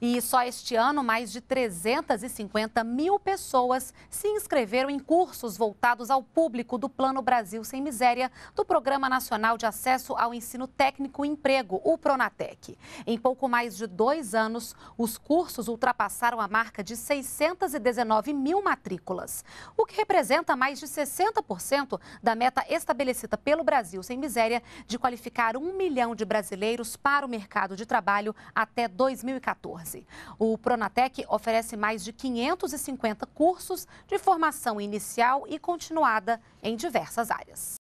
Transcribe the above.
E só este ano, mais de 350 mil pessoas se inscreveram em cursos voltados ao público do Plano Brasil Sem Miséria, do Programa Nacional de Acesso ao Ensino Técnico e Emprego, o Pronatec. Em pouco mais de dois anos, os cursos ultrapassaram a marca de 619 mil matrículas, o que representa mais de 60% da meta estabelecida pelo Brasil Sem Miséria de qualificar um milhão de brasileiros para o mercado de trabalho até 2014. O Pronatec oferece mais de 550 cursos de formação inicial e continuada em diversas áreas.